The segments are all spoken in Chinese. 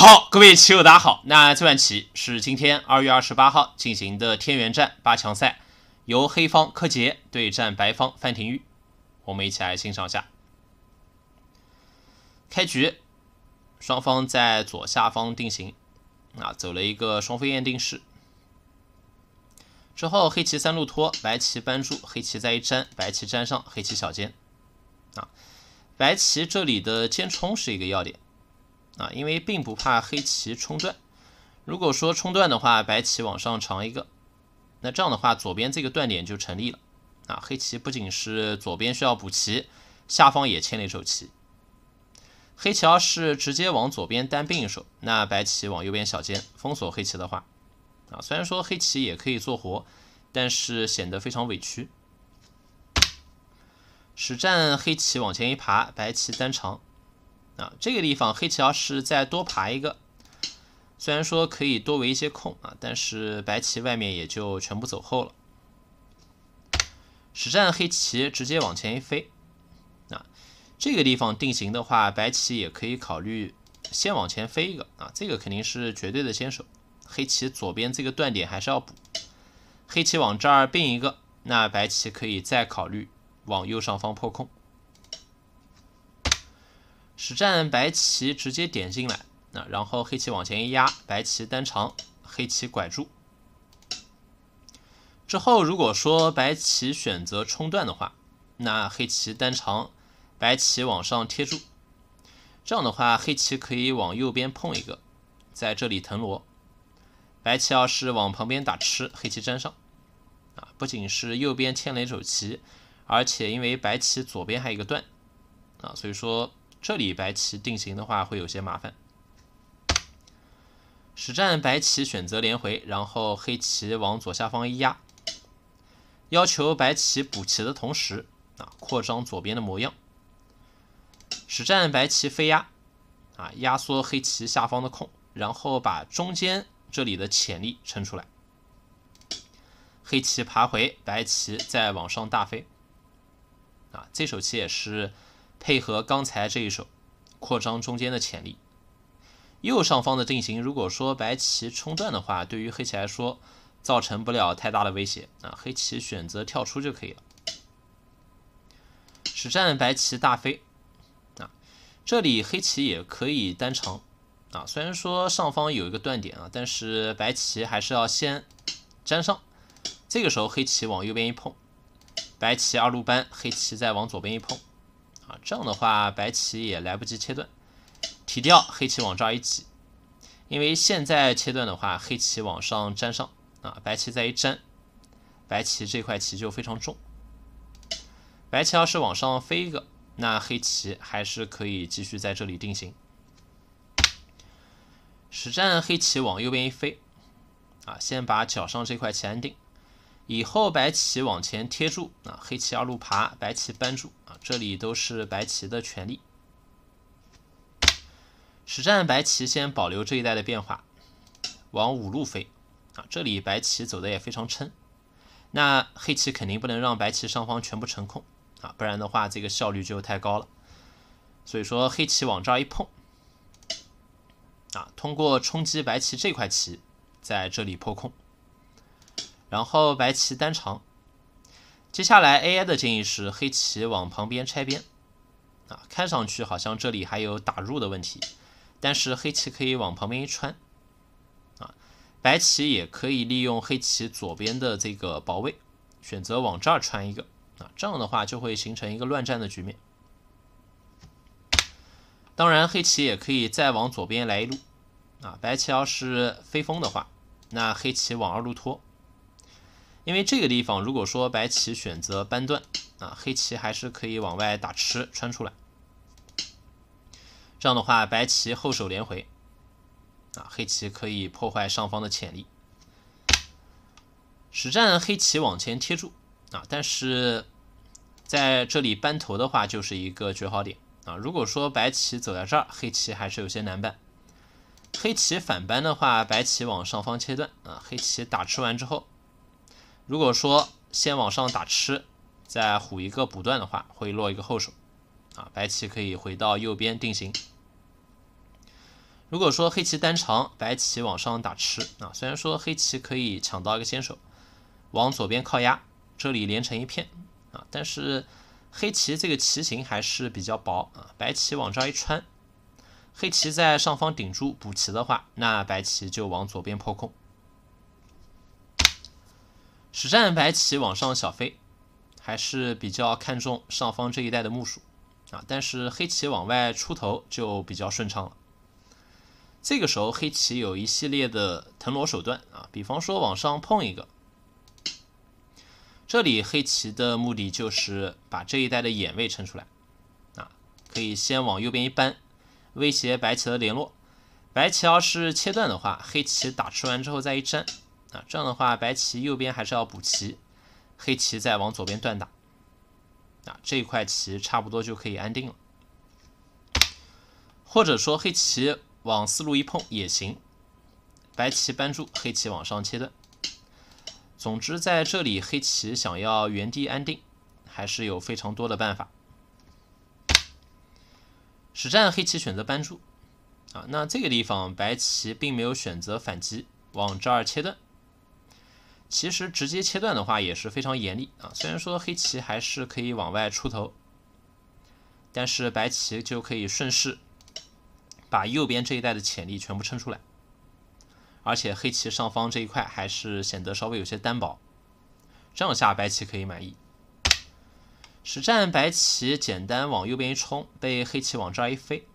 好，各位棋友，大家好。那这盘棋是今天二月二十八号进行的天元战八强赛，由黑方柯洁对战白方范廷钰。我们一起来欣赏一下。开局，双方在左下方定型，啊，走了一个双飞燕定式。之后，黑棋三路拖，白棋扳住，黑棋再一粘，白棋粘上，黑棋小尖，啊，白棋这里的尖冲是一个要点。啊，因为并不怕黑棋冲断。如果说冲断的话，白棋往上长一个，那这样的话，左边这个断点就成立了。啊，黑棋不仅是左边需要补棋，下方也牵了一手棋。黑棋要是直接往左边单兵一手，那白棋往右边小尖封锁黑棋的话，啊，虽然说黑棋也可以做活，但是显得非常委屈。实战黑棋往前一爬，白棋单长。啊，这个地方黑棋要是再多爬一个，虽然说可以多围一些空啊，但是白棋外面也就全部走后了。实战黑棋直接往前一飞，啊，这个地方定型的话，白棋也可以考虑先往前飞一个啊，这个肯定是绝对的先手。黑棋左边这个断点还是要补，黑棋往这儿并一个，那白棋可以再考虑往右上方破空。实战白棋直接点进来，那然后黑棋往前一压，白棋单长，黑棋拐住。之后如果说白棋选择冲断的话，那黑棋单长，白棋往上贴住。这样的话，黑棋可以往右边碰一个，在这里腾挪。白棋要是往旁边打吃，黑棋粘上。啊，不仅是右边牵了一手棋，而且因为白棋左边还有一个断，啊，所以说。这里白棋定型的话会有些麻烦。实战白棋选择连回，然后黑棋往左下方一压，要求白棋补棋的同时啊，扩张左边的模样。实战白棋飞压，啊，压缩黑棋下方的空，然后把中间这里的潜力撑出来。黑棋爬回，白棋再往上大飞。啊，这手棋也是。配合刚才这一手扩张中间的潜力，右上方的定型，如果说白棋冲断的话，对于黑棋来说造成不了太大的威胁啊。黑棋选择跳出就可以了。实战白棋大飞啊，这里黑棋也可以单长啊。虽然说上方有一个断点啊，但是白棋还是要先粘上。这个时候黑棋往右边一碰，白棋二路搬，黑棋再往左边一碰。啊，这样的话白棋也来不及切断，提掉黑棋往这儿一挤，因为现在切断的话，黑棋往上粘上啊，白棋再一粘，白棋这块棋就非常重。白棋要是往上飞一个，那黑棋还是可以继续在这里定型。实战黑棋往右边一飞，啊，先把脚上这块棋安定。以后白棋往前贴住啊，黑棋二路爬，白棋扳住啊，这里都是白棋的权利。实战白棋先保留这一带的变化，往五路飞啊，这里白棋走的也非常撑。那黑棋肯定不能让白棋上方全部成空啊，不然的话这个效率就太高了。所以说黑棋往这儿一碰啊，通过冲击白棋这块棋，在这里破空。然后白棋单长，接下来 AI 的建议是黑棋往旁边拆边，啊，看上去好像这里还有打入的问题，但是黑棋可以往旁边一穿，啊，白棋也可以利用黑棋左边的这个保卫，选择往这儿穿一个，啊，这样的话就会形成一个乱战的局面。当然，黑棋也可以再往左边来一路，啊，白棋要是飞风的话，那黑棋往二路拖。因为这个地方，如果说白棋选择扳断啊，黑棋还是可以往外打吃穿出来。这样的话，白棋后手连回啊，黑棋可以破坏上方的潜力。实战黑棋往前贴住啊，但是在这里扳头的话就是一个绝好点啊。如果说白棋走在这儿，黑棋还是有些难办。黑棋反扳的话，白棋往上方切断啊，黑棋打吃完之后。如果说先往上打吃，再虎一个补断的话，会落一个后手，啊，白棋可以回到右边定型。如果说黑棋单长，白棋往上打吃，啊，虽然说黑棋可以抢到一个先手，往左边靠压，这里连成一片，啊，但是黑棋这个棋形还是比较薄，啊，白棋往这儿一穿，黑棋在上方顶住补棋的话，那白棋就往左边破空。实战白棋往上小飞，还是比较看重上方这一带的目数啊。但是黑棋往外出头就比较顺畅了。这个时候黑棋有一系列的腾挪手段啊，比方说往上碰一个，这里黑棋的目的就是把这一带的眼位撑出来啊。可以先往右边一扳，威胁白棋的联络。白棋要是切断的话，黑棋打吃完之后再一粘。啊，这样的话，白棋右边还是要补棋，黑棋再往左边断打。啊，这一块棋差不多就可以安定了。或者说黑棋往四路一碰也行，白棋扳住，黑棋往上切断。总之，在这里黑棋想要原地安定，还是有非常多的办法。实战黑棋选择扳住。啊，那这个地方白棋并没有选择反击，往这儿切断。其实直接切断的话也是非常严厉啊，虽然说黑棋还是可以往外出头，但是白棋就可以顺势把右边这一带的潜力全部撑出来，而且黑棋上方这一块还是显得稍微有些单薄，这样下白棋可以满意。实战白棋简单往右边一冲，被黑棋往这儿一飞，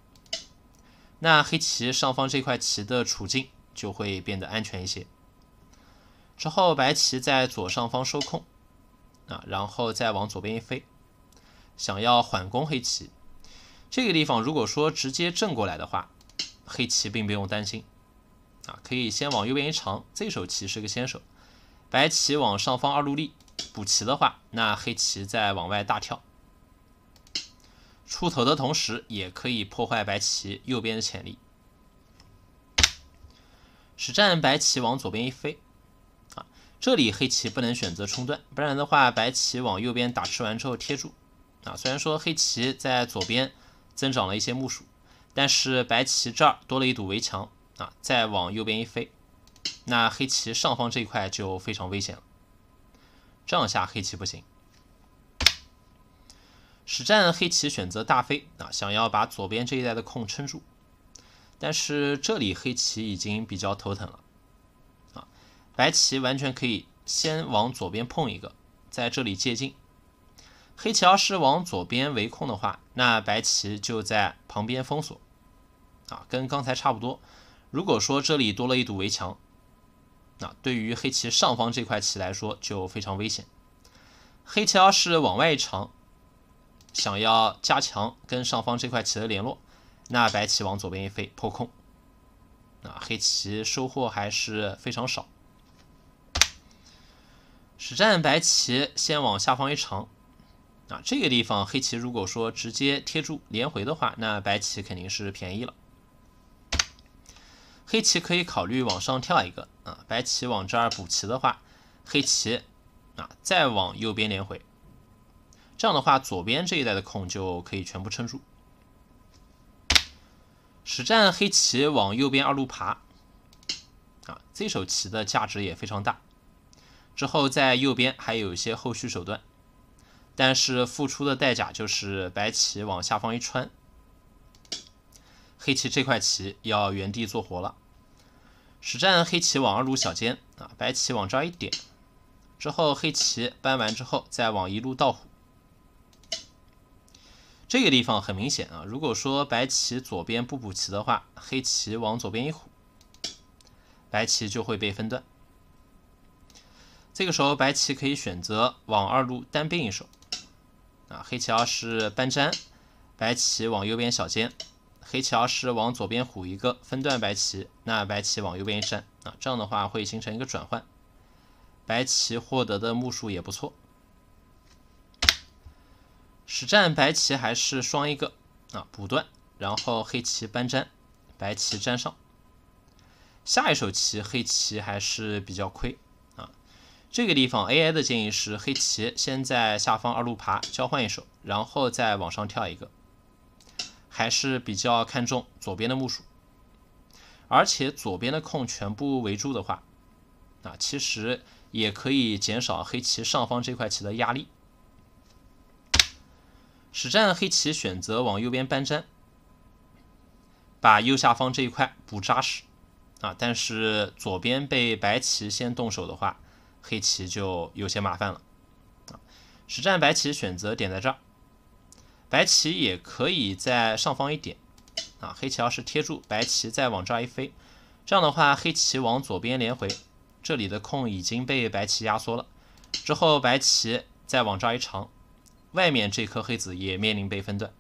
那黑棋上方这块棋的处境就会变得安全一些。之后，白棋在左上方收控，啊，然后再往左边一飞，想要缓攻黑棋。这个地方如果说直接正过来的话，黑棋并不用担心，啊，可以先往右边一长。这手棋是个先手，白棋往上方二路立补棋的话，那黑棋再往外大跳，出头的同时也可以破坏白棋右边的潜力。实战，白棋往左边一飞。这里黑棋不能选择冲断，不然的话，白棋往右边打吃完之后贴住。啊，虽然说黑棋在左边增长了一些木薯，但是白棋这儿多了一堵围墙啊，再往右边一飞，那黑棋上方这一块就非常危险了。这样下黑棋不行。实战黑棋选择大飞啊，想要把左边这一带的空撑住，但是这里黑棋已经比较头疼了。白棋完全可以先往左边碰一个，在这里借进。黑棋要是往左边围控的话，那白棋就在旁边封锁，啊，跟刚才差不多。如果说这里多了一堵围墙，那对于黑棋上方这块棋来说就非常危险。黑棋要是往外一长，想要加强跟上方这块棋的联络，那白棋往左边一飞破空，啊，黑棋收获还是非常少。实战白棋先往下方一长，啊，这个地方黑棋如果说直接贴住连回的话，那白棋肯定是便宜了。黑棋可以考虑往上跳一个，啊，白棋往这儿补棋的话，黑棋啊再往右边连回，这样的话左边这一带的空就可以全部撑住。实战黑棋往右边二路爬，啊，这手棋的价值也非常大。之后在右边还有一些后续手段，但是付出的代价就是白棋往下方一穿，黑棋这块棋要原地做活了。实战黑棋往二路小尖啊，白棋往这儿一点，之后黑棋搬完之后再往一路倒虎。这个地方很明显啊，如果说白棋左边不补棋的话，黑棋往左边一虎，白棋就会被分断。这个时候，白棋可以选择往二路单兵一手，啊，黑棋二是搬粘，白棋往右边小尖，黑棋二是往左边虎一个分段，白棋那白棋往右边一粘，啊，这样的话会形成一个转换，白棋获得的目数也不错。实战白棋还是双一个啊，补断，然后黑棋搬粘，白棋粘上，下一手棋黑棋还是比较亏。这个地方 AI 的建议是黑棋先在下方二路爬交换一手，然后再往上跳一个，还是比较看重左边的目数。而且左边的空全部围住的话，啊，其实也可以减少黑棋上方这块棋的压力。实战黑棋选择往右边搬粘，把右下方这一块补扎实，啊，但是左边被白棋先动手的话。黑棋就有些麻烦了实战白棋选择点在这儿，白棋也可以在上方一点啊。黑棋要是贴住，白棋再往这儿一飞，这样的话，黑棋往左边连回，这里的空已经被白棋压缩了。之后白棋再往这儿一长，外面这颗黑子也面临被分断。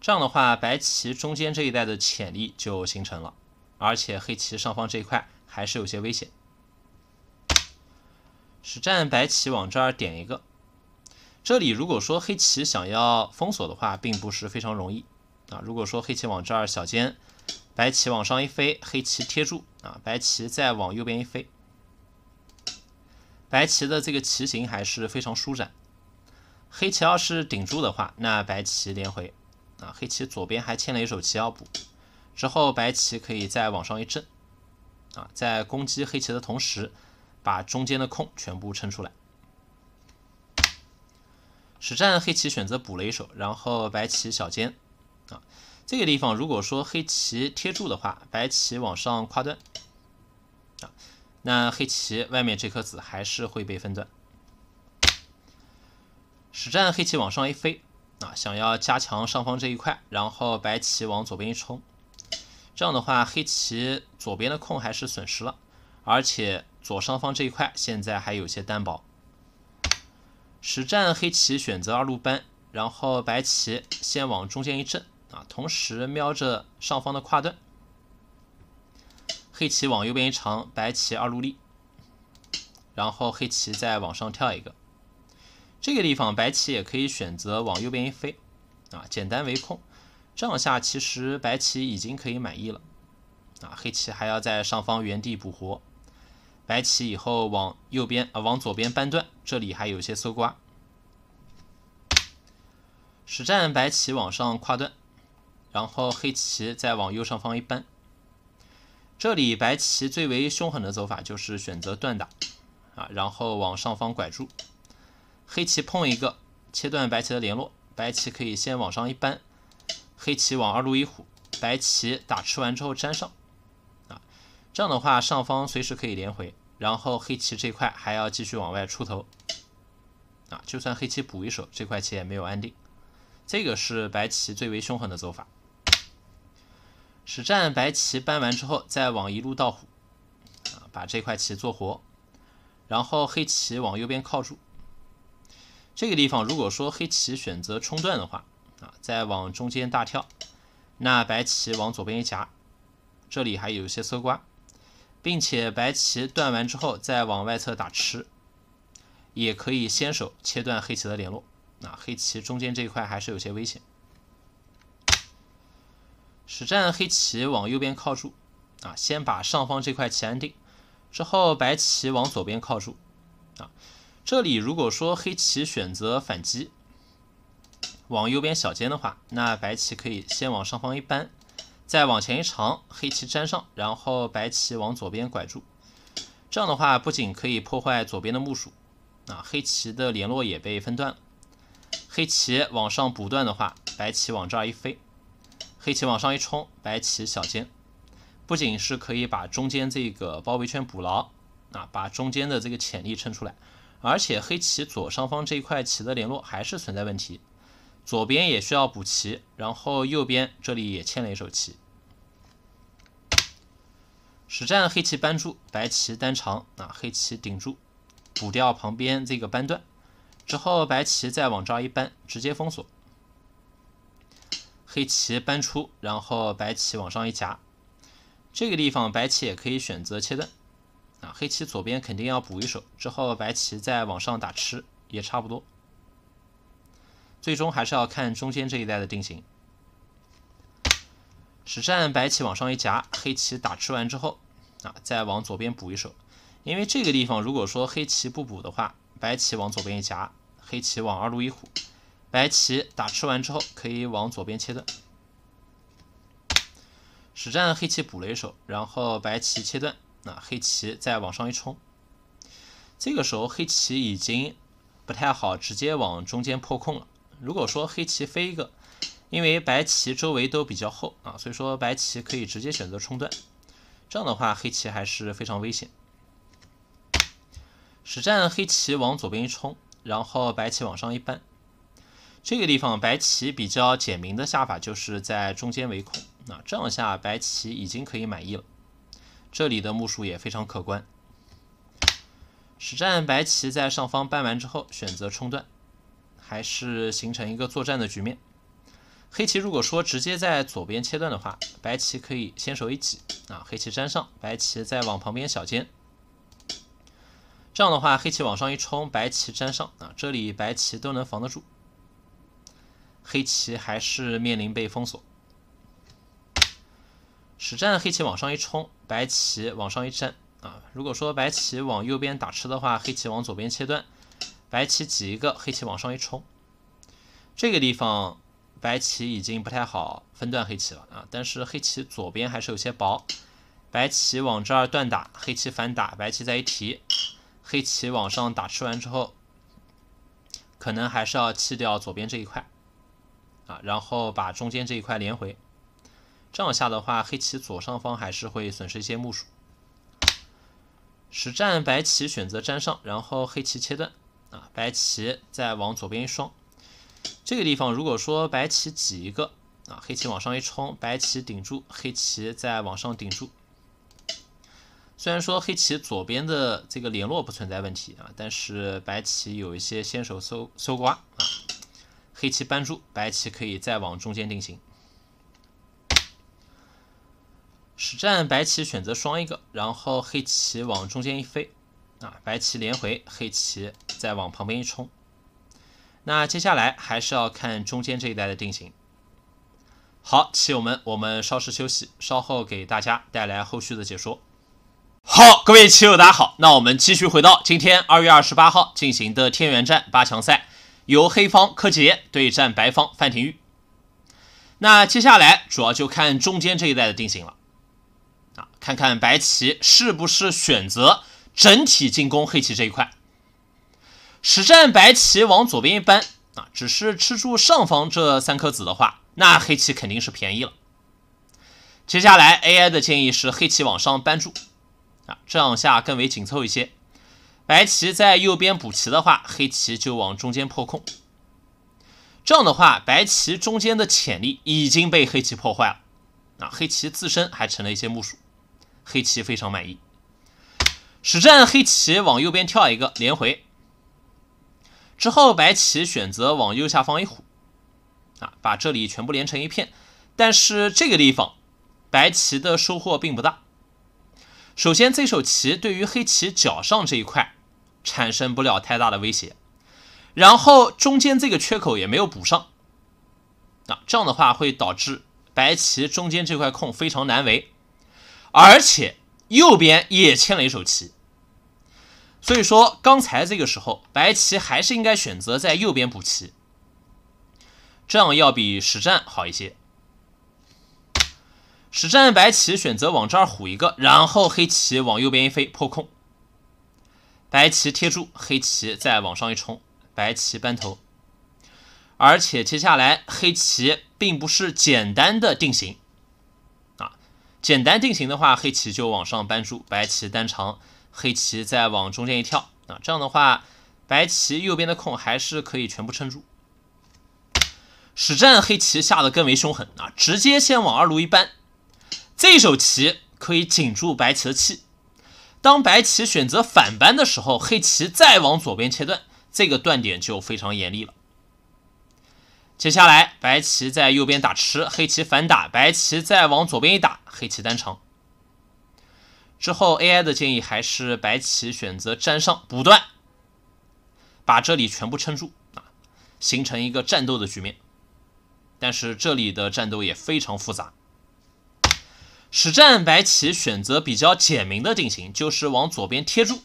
这样的话，白棋中间这一带的潜力就形成了，而且黑棋上方这一块还是有些危险。实战，白棋往这儿点一个。这里如果说黑棋想要封锁的话，并不是非常容易啊。如果说黑棋往这儿小尖，白棋往上一飞，黑棋贴住啊，白棋再往右边一飞，白棋的这个棋形还是非常舒展。黑棋要是顶住的话，那白棋连回啊。黑棋左边还欠了一手棋要补，之后白棋可以再往上一震啊，在攻击黑棋的同时。把中间的空全部撑出来。实战黑棋选择补了一手，然后白棋小尖啊，这个地方如果说黑棋贴住的话，白棋往上跨断啊，那黑棋外面这颗子还是会被分断。实战黑棋往上一飞啊，想要加强上方这一块，然后白棋往左边一冲，这样的话黑棋左边的空还是损失了，而且。左上方这一块现在还有些单薄。实战黑棋选择二路搬，然后白棋先往中间一震啊，同时瞄着上方的跨段。黑棋往右边一长，白棋二路立，然后黑棋再往上跳一个。这个地方白棋也可以选择往右边一飞啊，简单围控。这样下其实白棋已经可以满意了啊，黑棋还要在上方原地补活。白棋以后往右边啊，往左边搬断，这里还有一些搜刮。实战白棋往上跨断，然后黑棋再往右上方一搬。这里白棋最为凶狠的走法就是选择断打啊，然后往上方拐住。黑棋碰一个，切断白棋的联络。白棋可以先往上一搬，黑棋往二路一虎，白棋打吃完之后粘上啊，这样的话上方随时可以连回。然后黑棋这块还要继续往外出头，啊，就算黑棋补一手，这块棋也没有安定。这个是白棋最为凶狠的走法。实战白棋搬完之后，再往一路到虎，啊，把这块棋做活。然后黑棋往右边靠住。这个地方如果说黑棋选择冲断的话，啊，再往中间大跳，那白棋往左边一夹，这里还有一些搜刮，并且白棋断完之后再往外侧打吃，也可以先手切断黑棋的联络。啊，黑棋中间这一块还是有些危险。实战黑棋往右边靠住，啊，先把上方这块棋安定，之后白棋往左边靠住，啊，这里如果说黑棋选择反击，往右边小尖的话，那白棋可以先往上方一扳。再往前一长，黑棋粘上，然后白棋往左边拐住。这样的话，不仅可以破坏左边的木数，啊，黑棋的联络也被分断了。黑棋往上补断的话，白棋往这儿一飞，黑棋往上一冲，白棋小尖，不仅是可以把中间这个包围圈补牢，啊，把中间的这个潜力撑出来，而且黑棋左上方这一块棋的联络还是存在问题。左边也需要补齐，然后右边这里也欠了一手棋。实战黑棋搬出，白棋单长啊，黑棋顶住，补掉旁边这个扳断之后，白棋再往这儿一扳，直接封锁。黑棋搬出，然后白棋往上一夹。这个地方白棋也可以选择切断啊，黑棋左边肯定要补一手，之后白棋再往上打吃也差不多。最终还是要看中间这一带的定型。实战白棋往上一夹，黑棋打吃完之后，啊，再往左边补一手。因为这个地方，如果说黑棋不补的话，白棋往左边一夹，黑棋往二路一虎，白棋打吃完之后可以往左边切断。实战黑棋补了一手，然后白棋切断，啊，黑棋再往上一冲。这个时候黑棋已经不太好直接往中间破空了。如果说黑棋飞一个，因为白棋周围都比较厚啊，所以说白棋可以直接选择冲断。这样的话，黑棋还是非常危险。实战黑棋往左边一冲，然后白棋往上一扳。这个地方白棋比较简明的下法就是在中间围空，那这样下白棋已经可以满意了。这里的目数也非常可观。实战白棋在上方扳完之后，选择冲断。还是形成一个作战的局面。黑棋如果说直接在左边切断的话，白棋可以先手一挤啊，黑棋粘上，白棋再往旁边小尖。这样的话，黑棋往上一冲，白棋粘上啊，这里白棋都能防得住。黑棋还是面临被封锁。实战黑棋往上一冲，白棋往上一站啊，如果说白棋往右边打吃的话，黑棋往左边切断。白棋挤一个，黑棋往上一冲，这个地方白棋已经不太好分段黑棋了啊。但是黑棋左边还是有些薄，白棋往这儿断打，黑棋反打，白棋再一提，黑棋往上打吃完之后，可能还是要弃掉左边这一块啊，然后把中间这一块连回。这样下的话，黑棋左上方还是会损失一些目数。实战白棋选择粘上，然后黑棋切断。啊，白棋再往左边一双，这个地方如果说白棋挤一个啊，黑棋往上一冲，白棋顶住，黑棋再往上顶住。虽然说黑棋左边的这个联络不存在问题啊，但是白棋有一些先手搜搜刮啊，黑棋扳住，白棋可以再往中间定型。实战白棋选择双一个，然后黑棋往中间一飞。啊，白棋连回，黑棋再往旁边一冲。那接下来还是要看中间这一带的定型。好，棋友们，我们稍事休息，稍后给大家带来后续的解说。好，各位棋友，大家好。那我们继续回到今天二月二十八号进行的天元战八强赛，由黑方柯洁对战白方范廷钰。那接下来主要就看中间这一带的定型了。啊，看看白棋是不是选择。整体进攻黑棋这一块，实战白棋往左边一扳啊，只是吃住上方这三颗子的话，那黑棋肯定是便宜了。接下来 AI 的建议是黑棋往上扳住啊，这样下更为紧凑一些。白棋在右边补棋的话，黑棋就往中间破空。这样的话，白棋中间的潜力已经被黑棋破坏了啊，黑棋自身还成了一些目数，黑棋非常满意。实战黑棋往右边跳一个连回，之后白棋选择往右下方一虎，啊，把这里全部连成一片。但是这个地方白棋的收获并不大。首先，这手棋对于黑棋角上这一块产生不了太大的威胁，然后中间这个缺口也没有补上，啊，这样的话会导致白棋中间这块空非常难围，而且右边也欠了一手棋。所以说，刚才这个时候，白棋还是应该选择在右边补棋，这样要比实战好一些。实战白棋选择往这儿虎一个，然后黑棋往右边一飞破空，白棋贴住，黑棋再往上一冲，白棋扳头。而且接下来黑棋并不是简单的定型啊，简单定型的话，黑棋就往上扳住，白棋单长。黑棋再往中间一跳啊，这样的话，白棋右边的空还是可以全部撑住。实战黑棋下的更为凶狠啊，直接先往二路一搬，这一手棋可以紧住白棋的气。当白棋选择反搬的时候，黑棋再往左边切断，这个断点就非常严厉了。接下来，白棋在右边打吃，黑棋反打，白棋再往左边一打，黑棋单长。之后，AI 的建议还是白棋选择粘上不断，把这里全部撑住啊，形成一个战斗的局面。但是这里的战斗也非常复杂。实战白棋选择比较简明的定型，就是往左边贴住。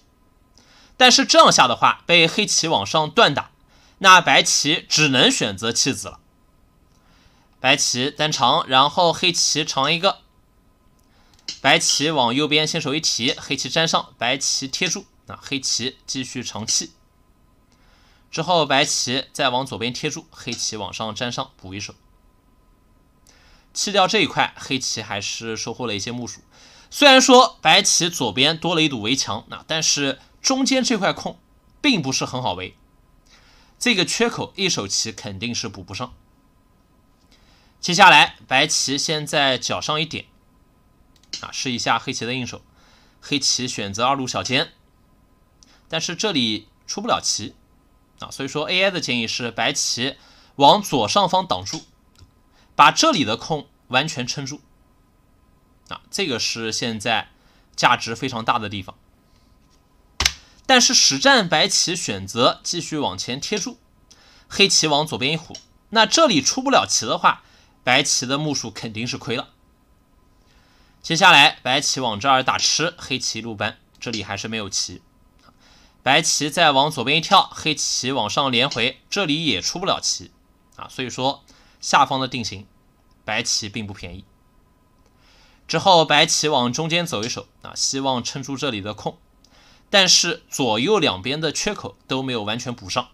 但是这样下的话，被黑棋往上断打，那白棋只能选择弃子了。白棋单长，然后黑棋长一个。白棋往右边先手一提，黑棋粘上，白棋贴住，那黑棋继续长气。之后白棋再往左边贴住，黑棋往上粘上补一手，弃掉这一块，黑棋还是收获了一些木薯。虽然说白棋左边多了一堵围墙，那但是中间这块空并不是很好围，这个缺口一手棋肯定是补不上。接下来白棋先在角上一点。啊，试一下黑棋的应手，黑棋选择二路小尖，但是这里出不了棋啊，所以说 AI 的建议是白棋往左上方挡住，把这里的空完全撑住啊，这个是现在价值非常大的地方。但是实战白棋选择继续往前贴住，黑棋往左边一虎，那这里出不了棋的话，白棋的目数肯定是亏了。接下来，白棋往这儿打吃，黑棋路扳，这里还是没有棋。白棋再往左边一跳，黑棋往上连回，这里也出不了棋啊。所以说，下方的定型，白棋并不便宜。之后，白棋往中间走一手啊，希望撑住这里的空，但是左右两边的缺口都没有完全补上。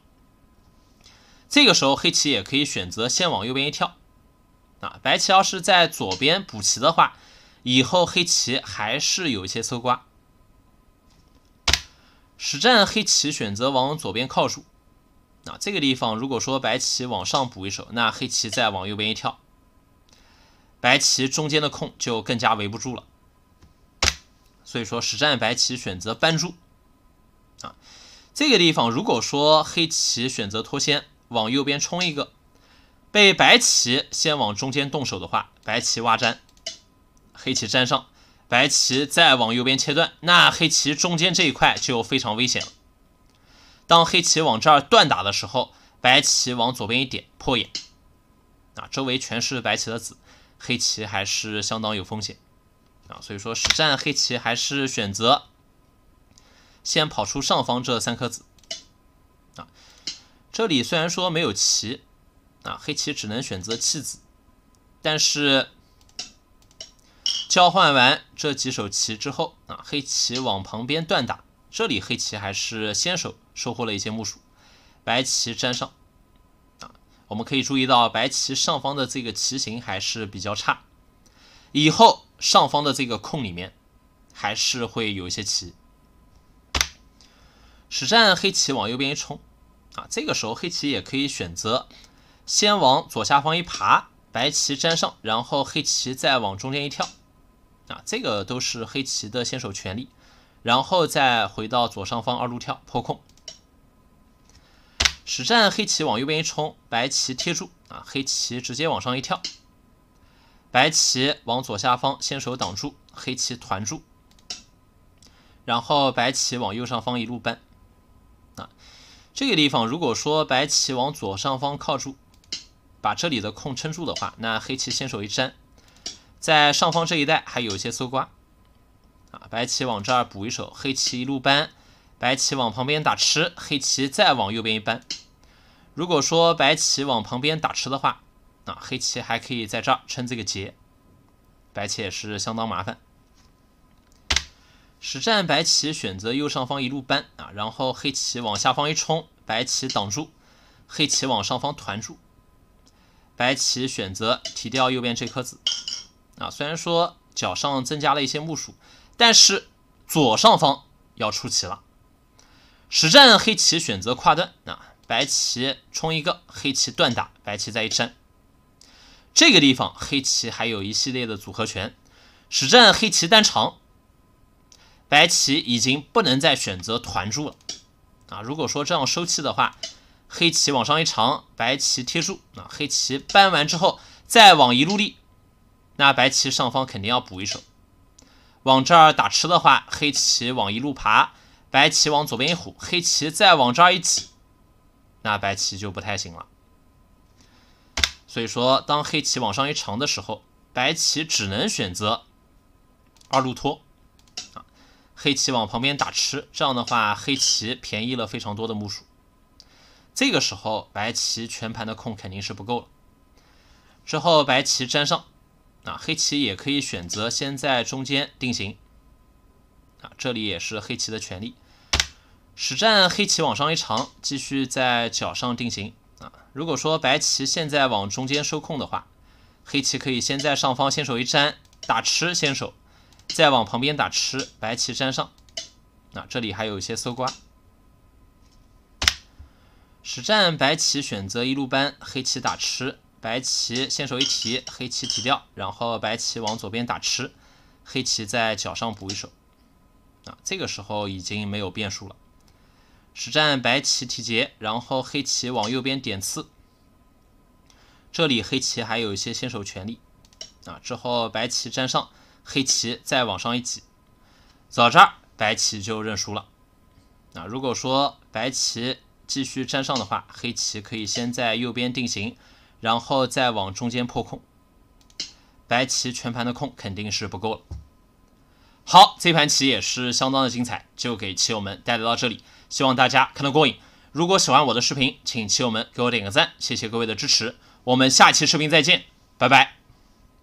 这个时候，黑棋也可以选择先往右边一跳。啊，白棋要是在左边补棋的话。以后黑棋还是有一些搜刮。实战黑棋选择往左边靠住，啊，这个地方如果说白棋往上补一手，那黑棋再往右边一跳，白棋中间的空就更加围不住了。所以说实战白棋选择扳住，啊，这个地方如果说黑棋选择脱先往右边冲一个，被白棋先往中间动手的话，白棋挖粘。黑棋粘上，白棋再往右边切断，那黑棋中间这一块就非常危险了。当黑棋往这儿断打的时候，白棋往左边一点破眼，啊，周围全是白棋的子，黑棋还是相当有风险啊。所以说实战黑棋还是选择先跑出上方这三颗子啊。这里虽然说没有棋啊，黑棋只能选择弃子，但是。交换完这几手棋之后啊，黑棋往旁边断打，这里黑棋还是先手收获了一些木薯，白棋粘上。啊，我们可以注意到白棋上方的这个棋形还是比较差，以后上方的这个空里面还是会有一些棋。实战黑棋往右边一冲，啊，这个时候黑棋也可以选择先往左下方一爬，白棋粘上，然后黑棋再往中间一跳。啊，这个都是黑棋的先手权利，然后再回到左上方二路跳破空。实战黑棋往右边一冲，白棋贴住啊，黑棋直接往上一跳，白棋往左下方先手挡住，黑棋团住，然后白棋往右上方一路扳。啊，这个地方如果说白棋往左上方靠住，把这里的空撑住的话，那黑棋先手一粘。在上方这一带还有一些搜刮啊！白棋往这儿补一手，黑棋一路搬，白棋往旁边打吃，黑棋再往右边一搬。如果说白棋往旁边打吃的话，啊，黑棋还可以在这儿撑这个劫。白棋也是相当麻烦。实战白棋选择右上方一路搬啊，然后黑棋往下方一冲，白棋挡住，黑棋往上方团住。白棋选择提掉右边这颗子。啊，虽然说脚上增加了一些木属，但是左上方要出棋了。实战黑棋选择跨断，啊，白棋冲一个，黑棋断打，白棋再一粘。这个地方黑棋还有一系列的组合拳。实战黑棋单长，白棋已经不能再选择团住了。啊，如果说这样收气的话，黑棋往上一长，白棋贴住，啊，黑棋搬完之后再往一路立。那白棋上方肯定要补一手，往这儿打吃的话，黑棋往一路爬，白棋往左边一虎，黑棋再往这儿一挤，那白棋就不太行了。所以说，当黑棋往上一长的时候，白棋只能选择二路拖啊，黑棋往旁边打吃，这样的话黑棋便宜了非常多的目数。这个时候白棋全盘的空肯定是不够了，之后白棋粘上。啊，黑棋也可以选择先在中间定型，啊，这里也是黑棋的权利。实战黑棋往上一长，继续在角上定型。啊，如果说白棋现在往中间收控的话，黑棋可以先在上方先手一粘，打吃先手，再往旁边打吃，白棋粘上。啊，这里还有一些搜刮。实战白棋选择一路扳，黑棋打吃。白棋先手一提，黑棋提掉，然后白棋往左边打吃，黑棋在角上补一手，啊，这个时候已经没有变数了。实战白棋提劫，然后黑棋往右边点刺，这里黑棋还有一些先手权利，啊，之后白棋粘上，黑棋再往上一挤，到这儿白棋就认输了。啊，如果说白棋继续粘上的话，黑棋可以先在右边定型。然后再往中间破空，白棋全盘的空肯定是不够了。好，这盘棋也是相当的精彩，就给棋友们带来到这里，希望大家看得过瘾。如果喜欢我的视频，请棋友们给我点个赞，谢谢各位的支持。我们下期视频再见，拜拜。